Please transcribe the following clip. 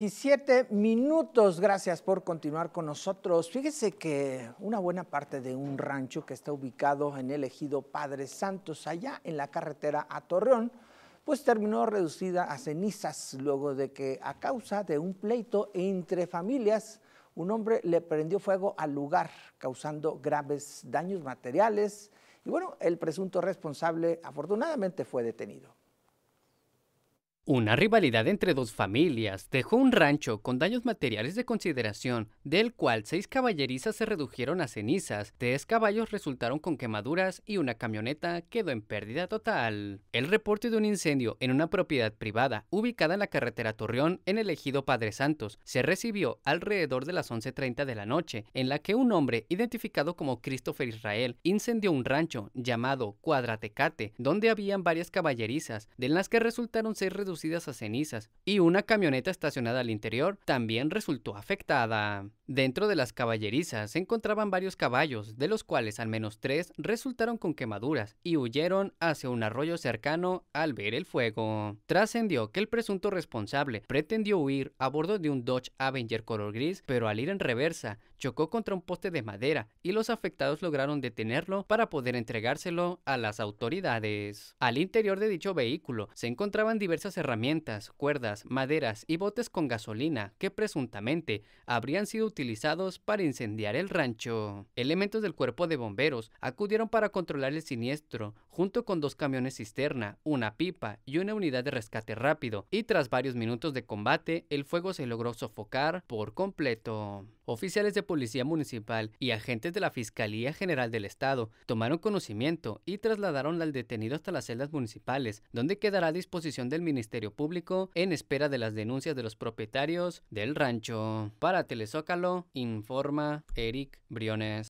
17 minutos, gracias por continuar con nosotros. Fíjese que una buena parte de un rancho que está ubicado en el ejido Padre Santos, allá en la carretera a Torreón, pues terminó reducida a cenizas luego de que a causa de un pleito entre familias, un hombre le prendió fuego al lugar, causando graves daños materiales. Y bueno, el presunto responsable afortunadamente fue detenido. Una rivalidad entre dos familias dejó un rancho con daños materiales de consideración, del cual seis caballerizas se redujeron a cenizas, tres caballos resultaron con quemaduras y una camioneta quedó en pérdida total. El reporte de un incendio en una propiedad privada ubicada en la carretera Torreón en el ejido Padre Santos se recibió alrededor de las 11.30 de la noche, en la que un hombre identificado como Christopher Israel incendió un rancho llamado Cuadratecate, donde habían varias caballerizas, de las que resultaron seis reducidas a cenizas y una camioneta estacionada al interior también resultó afectada. Dentro de las caballerizas se encontraban varios caballos, de los cuales al menos tres resultaron con quemaduras y huyeron hacia un arroyo cercano al ver el fuego. Trascendió que el presunto responsable pretendió huir a bordo de un Dodge Avenger color gris, pero al ir en reversa chocó contra un poste de madera y los afectados lograron detenerlo para poder entregárselo a las autoridades. Al interior de dicho vehículo se encontraban diversas herramientas, cuerdas, maderas y botes con gasolina que presuntamente habrían sido utilizados utilizados para incendiar el rancho. Elementos del cuerpo de bomberos acudieron para controlar el siniestro, junto con dos camiones cisterna, una pipa y una unidad de rescate rápido, y tras varios minutos de combate, el fuego se logró sofocar por completo. Oficiales de policía municipal y agentes de la Fiscalía General del Estado tomaron conocimiento y trasladaron al detenido hasta las celdas municipales, donde quedará a disposición del Ministerio Público en espera de las denuncias de los propietarios del rancho. Para Telezócalo, informa Eric Briones.